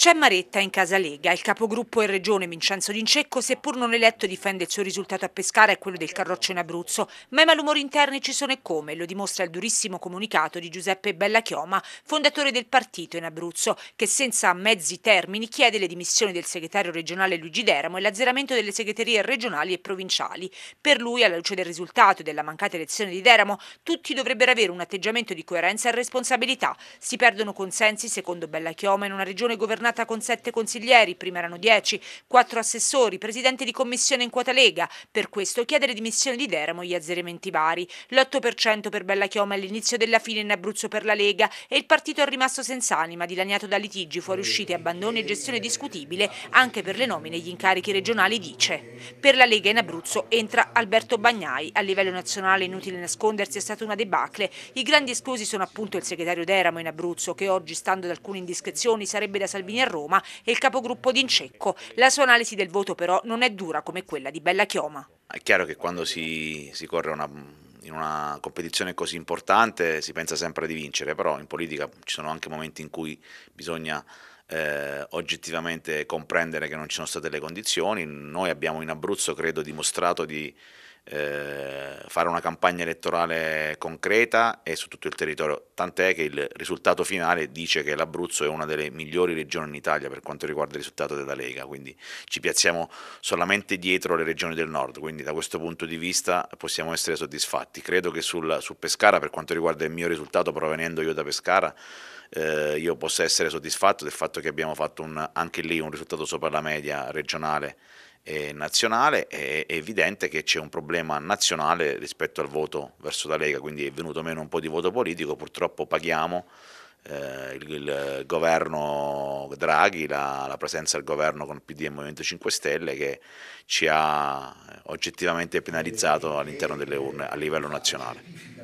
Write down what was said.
C'è Maretta in casa Lega. Il capogruppo in regione Vincenzo D'Incecco, seppur non eletto, difende il suo risultato a pescare e quello del Carroccio in Abruzzo. Ma i malumori interni ci sono e come, lo dimostra il durissimo comunicato di Giuseppe Bellachioma, fondatore del partito in Abruzzo, che senza mezzi termini chiede le dimissioni del segretario regionale Luigi Deramo e l'azzeramento delle segreterie regionali e provinciali. Per lui, alla luce del risultato e della mancata elezione di Deramo, tutti dovrebbero avere un atteggiamento di coerenza e responsabilità. Si perdono consensi, secondo Bellachioma, in una regione governata governata con sette consiglieri, prima erano dieci, quattro assessori, presidente di commissione in quota Lega. Per questo chiede le dimissioni di Deramo e gli azzeramenti bari. L'8% per Bella Chioma è l'inizio della fine in Abruzzo per la Lega e il partito è rimasto senza anima, dilaniato da litigi, fuoriuscite, abbandoni e gestione discutibile anche per le nomine e gli incarichi regionali, dice. Per la Lega in Abruzzo entra Alberto Bagnai. A livello nazionale, inutile nascondersi, è stata una debacle. I grandi esclusi sono appunto il segretario Deramo in Abruzzo, che oggi, stando ad alcune indiscrezioni, sarebbe da Salvini a Roma e il capogruppo d'Incecco. La sua analisi del voto però non è dura come quella di Bella Chioma. È chiaro che quando si, si corre una, in una competizione così importante si pensa sempre di vincere, però in politica ci sono anche momenti in cui bisogna eh, oggettivamente comprendere che non ci sono state le condizioni. Noi abbiamo in Abruzzo, credo, dimostrato di eh, fare una campagna elettorale concreta e su tutto il territorio, tant'è che il risultato finale dice che l'Abruzzo è una delle migliori regioni in Italia per quanto riguarda il risultato della Lega, quindi ci piazziamo solamente dietro le regioni del nord, quindi da questo punto di vista possiamo essere soddisfatti. Credo che sul, su Pescara, per quanto riguarda il mio risultato provenendo io da Pescara, eh, io possa essere soddisfatto del fatto che abbiamo fatto un, anche lì un risultato sopra la media regionale e nazionale, è, è evidente che c'è un problema nazionale rispetto al voto verso la Lega, quindi è venuto meno un po' di voto politico, purtroppo paghiamo eh, il, il, governo Draghi, la, la, presenza del governo con il PD e il Movimento 5 Stelle che ci ha oggettivamente penalizzato all'interno delle urne a livello nazionale.